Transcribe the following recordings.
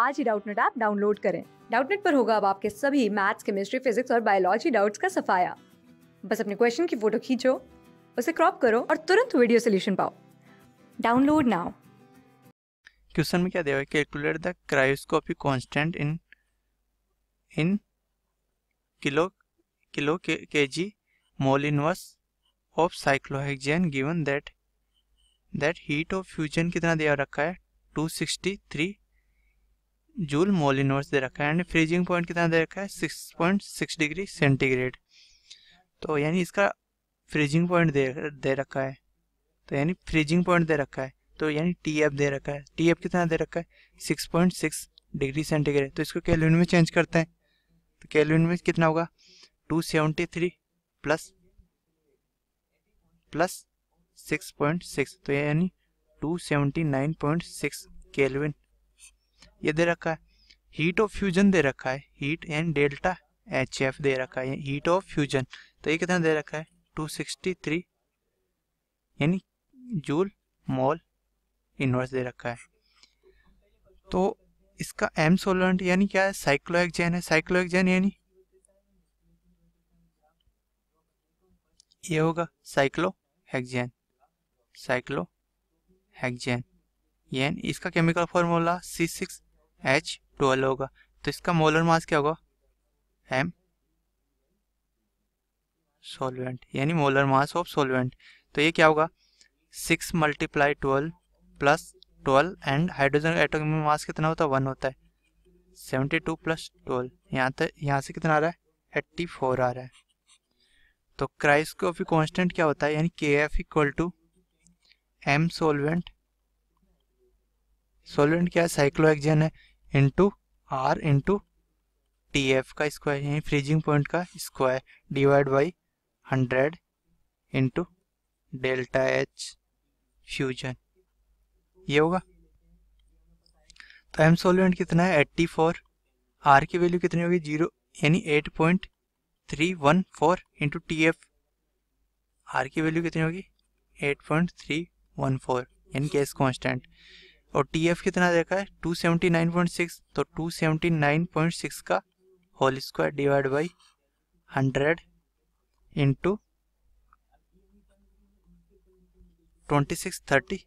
आज ही Doubtnut app download करें डाउटनेट पर होगा अब आपके सभी मैथ्स केमिस्ट्री फिजिक्स और बायोलॉजी डाउट्स का सफाया बस अपने क्वेश्चन की फोटो खींचो उसे क्रॉप करो और तुरंत वीडियो सोल्यूशन पाओ डाउनलोड नाउ क्वेश्चन में क्या दिया हुआ है calculate the cryoscopic constant in in kilo kilo K, K G mole inverse of cyclohexane given that that heat of fusion कितना दिया रखा है 263 जूल मोल इनवर्स दे रखा है एंड फ्रीजिंग पॉइंट कितना दे रखा है six point six degree centigrade तो यानी इसका फ्रीजिंग पॉइंट दे दे रखा है तो यानी फ्रीजिंग पॉइंट दे रखा है तो यानी टी एफ दे रखा है टी एफ कितना दे रखा है six point six degree centigrade तो इसको कैलविन में चेंज करते हैं तो कैलविन में कितना होगा two seventy three plus plus six point six तो यानी two seventy nine point six kelvin ये दे रखा है हीट ऑफ फ्यूजन दे रखा है heat and delta H F दे रखा है हीट ऑफ फ्यूजन तो ये कितना दे रखा है 263 यानी जूल मोल इनवर्स दे रखा है तो इसका एम सोलेंट यानी क्या है साइक्लोएक्जेन है साइक्लोएक्जेन यानी ये होगा साइक्लो हेक्जेन साइक्लो हेक्जेन यानी इसका chemical formula C six H twelve होगा तो इसका मोलर मास क्या होगा एम सोलवेंट यानी मोलर मास ऑफ सोलवेंट तो ये क्या होगा six multiply twelve plus twelve and hydrogen atom में मास कितना होता है वन होता है सेवेंटी टू प्लस ट्वेल्व यहाँ तक यहाँ से कितना आ रहा है एट्टी फोर आ रहा है तो क्राइस्कोफी कांस्टेंट क्या होता है यानी K F equal to M solvent solvent क्या है साइक्लोएक्जन है into R into T F का स्क्वायर यानी फ्रीजिंग पॉइंट का square divide by hundred into delta H fusion ये होगा तो एम सोलवेंट कितना है एट्टी फोर आर की वैल्यू कितनी होगी जीरो यानी eight point three one four into T F R की वैल्यू कितनी होगी eight point three one four यानी गैस कॉन्स्टेंट और टी एफ कितना देखा है two seventy nine point six तो two seventy nine point six का whole square divide by hundred into twenty six thirty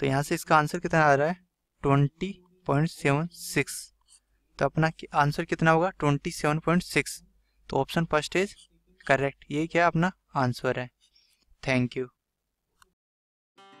तो यहाँ से इसका आंसर कितना आ रहा है ट्वेंटी पॉइंट सेवन सिक्स तो अपना आंसर कितना होगा ट्वेंटी सेवन पॉइंट सिक्स तो ऑप्शन फर्स्ट इज करेक्ट ये क्या अपना आंसर है थैंक यू